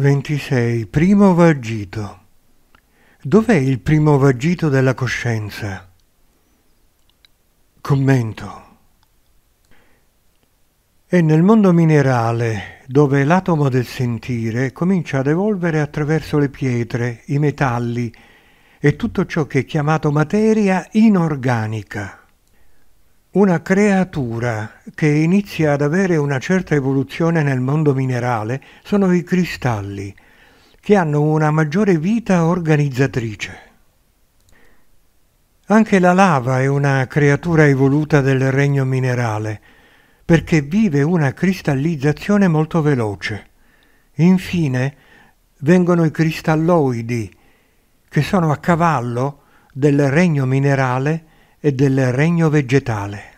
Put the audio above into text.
26. Primo vagito. Dov'è il primo vagito della coscienza? Commento. È nel mondo minerale dove l'atomo del sentire comincia ad evolvere attraverso le pietre, i metalli e tutto ciò che è chiamato materia inorganica una creatura che inizia ad avere una certa evoluzione nel mondo minerale sono i cristalli, che hanno una maggiore vita organizzatrice. Anche la lava è una creatura evoluta del regno minerale, perché vive una cristallizzazione molto veloce. Infine vengono i cristalloidi, che sono a cavallo del regno minerale e del regno vegetale.